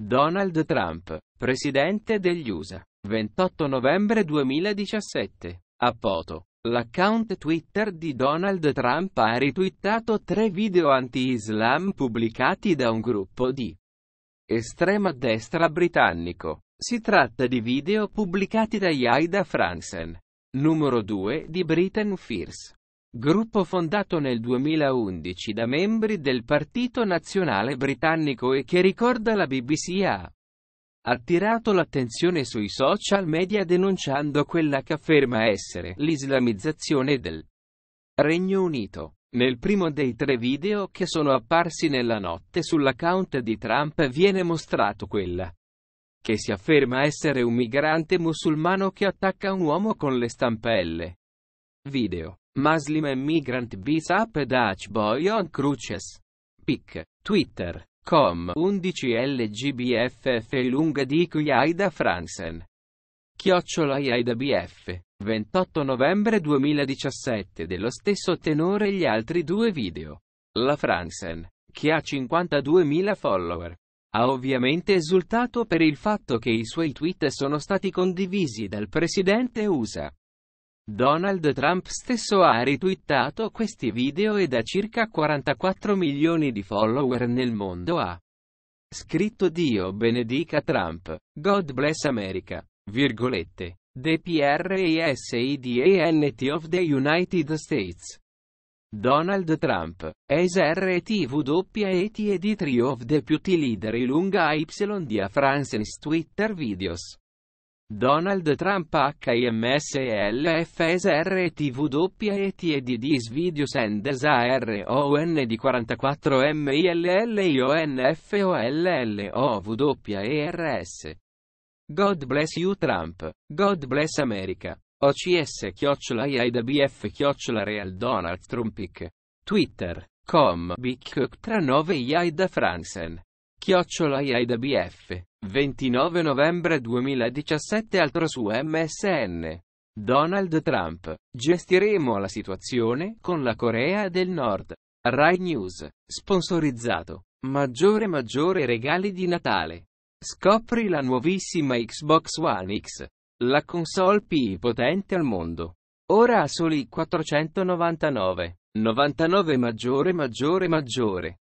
Donald Trump, presidente degli USA. 28 novembre 2017. A Poto. L'account Twitter di Donald Trump ha ritwittato tre video anti-Islam pubblicati da un gruppo di estrema destra britannico. Si tratta di video pubblicati da Yaida Franzen. numero 2 di Britain Fierce. Gruppo fondato nel 2011 da membri del Partito Nazionale Britannico e che ricorda la BBC ha attirato l'attenzione sui social media denunciando quella che afferma essere l'islamizzazione del Regno Unito. Nel primo dei tre video che sono apparsi nella notte sull'account di Trump viene mostrato quella che si afferma essere un migrante musulmano che attacca un uomo con le stampelle. Video. Muslim Migrant Visa App Dutch Boy on Cruces. Pic. Twitter. Com 11 LGBFF lunga di cui Aida Fransen. Chiocciola Aida BF. 28 novembre 2017 dello stesso tenore gli altri due video. La Fransen, che ha 52.000 follower. Ha ovviamente esultato per il fatto che i suoi tweet sono stati condivisi dal presidente USA. Donald Trump stesso ha ritwittato questi video ed ha circa 44 milioni di follower nel mondo ha scritto Dio benedica Trump, God bless America, virgolette, the DPRASIDANT of the United States. Donald Trump, SRTVET Editor of Deputy Leader Lunga Y di A France Twitter Videos. Donald Trump HIMSLFSRTWETEDDIS Video Senders ARON di 44 MILLIONFOLLOWERS God bless you Trump. God bless America. OCS chiocciola IAIDBF chiocciola Real Donald Trumpic. Twitter. Com Big Cook 39 IAIDA Fransen. Chiocciola IAIDBF. 29 novembre 2017 Altro su MSN. Donald Trump. Gestiremo la situazione con la Corea del Nord. Rai News. Sponsorizzato. Maggiore maggiore regali di Natale. Scopri la nuovissima Xbox One X. La console più potente al mondo. Ora a soli 499. 99 maggiore maggiore maggiore.